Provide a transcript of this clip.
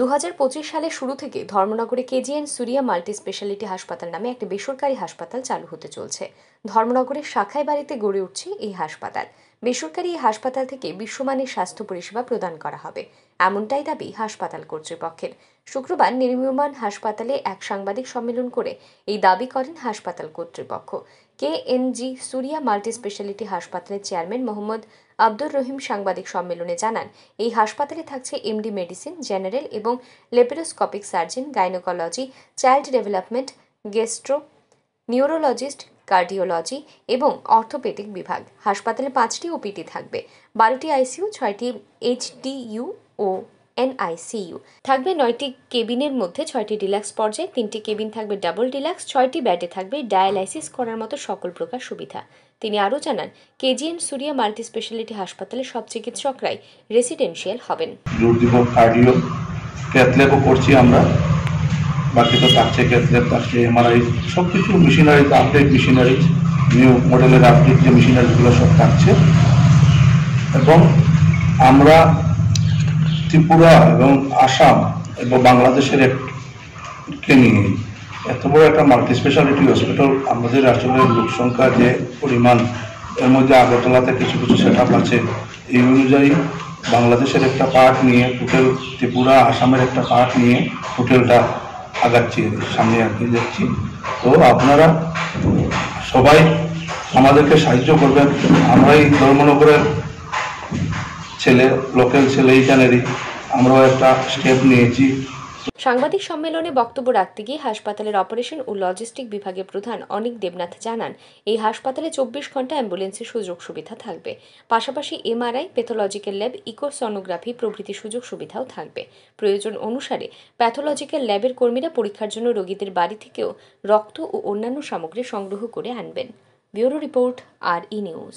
দু সালে শুরু থেকে ধর্মনগরে কেজিএন সুরিয়া মাল্টি স্পেশালিটি হাসপাতাল নামে একটি বেসরকারি হাসপাতাল চালু হতে চলছে ধর্মনগরের শাখায় বাড়িতে গড়ে উঠছে এই হাসপাতাল বেসরকারি হাসপাতাল থেকে বিশ্বমানের স্বাস্থ্য পরিষেবা প্রদান করা হবে এমনটাই দাবি হাসপাতাল কর্তৃপক্ষের শুক্রবার নির্মীয়মান হাসপাতালে এক সাংবাদিক সম্মেলন করে এই দাবি করেন হাসপাতাল কর্তৃপক্ষ K N G Suriya multi speciality হাসপাতালের চেয়ারম্যান মোহাম্মদ আব্দুর রহিম সাংবাদিক সম্মেলনে জানান এই হাসপাতালে থাকছে এমডি মেডিসিন জেনারেল এবং laparoscopic surgeon gynaecology child development gastro neurologist cardiology এবং অর্থোপেডিক বিভাগ হাসপাতালে পাঁচটি ওপিডি থাকবে বারোটি আইসিইউ ছয়টি এইচডিইউ ও এনআইসিইউ থাকবে নয়টি কেবিনের মধ্যে ছয়টি ডিলাক্স পর্যায়ে তিনটি কেবিন থাকবে ডাবল ডিলাক্স ছয়টি ব্যাটে থাকবে ডায়ালাইসিস করার মতো সকল প্রকার সুবিধা তিনি আরও জানান কেজিএন সুরিয়া মাল্টি স্পেশালিটি হাসপাতালে সব চিকিৎসকরাই রেসিডেন্সিয়াল হবেন কার্ডিও ক্যাথল্যাবও করছি আমরা বাকি তো তার থেকে তার সে এমআরআই সব কিছু মেশিনারিজ আপডেট মেশিনারিজ নিউ মডেলের আপডেট যে মেশিনারিগুলো সব থাকছে এবং আমরা ত্রিপুরা এবং আসাম এবং বাংলাদেশের কে নিয়ে এত বড় একটা মাল্টি স্পেশালিটি হসপিটাল আমাদের আসলে লোকসংখ্যা যে পরিমাণ এর মধ্যে আগরতলাতে কিছু কিছু সেট আছে এই অনুযায়ী বাংলাদেশের একটা পার্ট নিয়ে হোটেল ত্রিপুরা আসামের একটা পার্ট নিয়ে হোটেলটা আগাচ্ছি সামনে এগিয়ে যাচ্ছি তো আপনারা সবাই আমাদেরকে সাহায্য করবেন আমরা এই ধর্মনগরের ছেলে লোকাল ছেলে এইখানেরই আমরাও একটা স্টেপ নিয়েছি সাংবাদিক সম্মেলনে বক্তব্য রাখতে গিয়ে হাসপাতালের অপারেশন ও লজিস্টিক বিভাগের প্রধান অনিক দেবনাথ জানান এই হাসপাতালে চব্বিশ ঘন্টা অ্যাম্বুলেন্সের সুযোগ সুবিধা থাকবে পাশাপাশি এমআরআই প্যাথোলজিক্যাল ল্যাব ইকোসনোগ্রাফি প্রভৃতি সুযোগ সুবিধাও থাকবে প্রয়োজন অনুসারে প্যাথোলজিক্যাল ল্যাবের কর্মীরা পরীক্ষার জন্য রোগীদের বাড়ি থেকেও রক্ত ও অন্যান্য সামগ্রী সংগ্রহ করে আনবেন bureau report R E news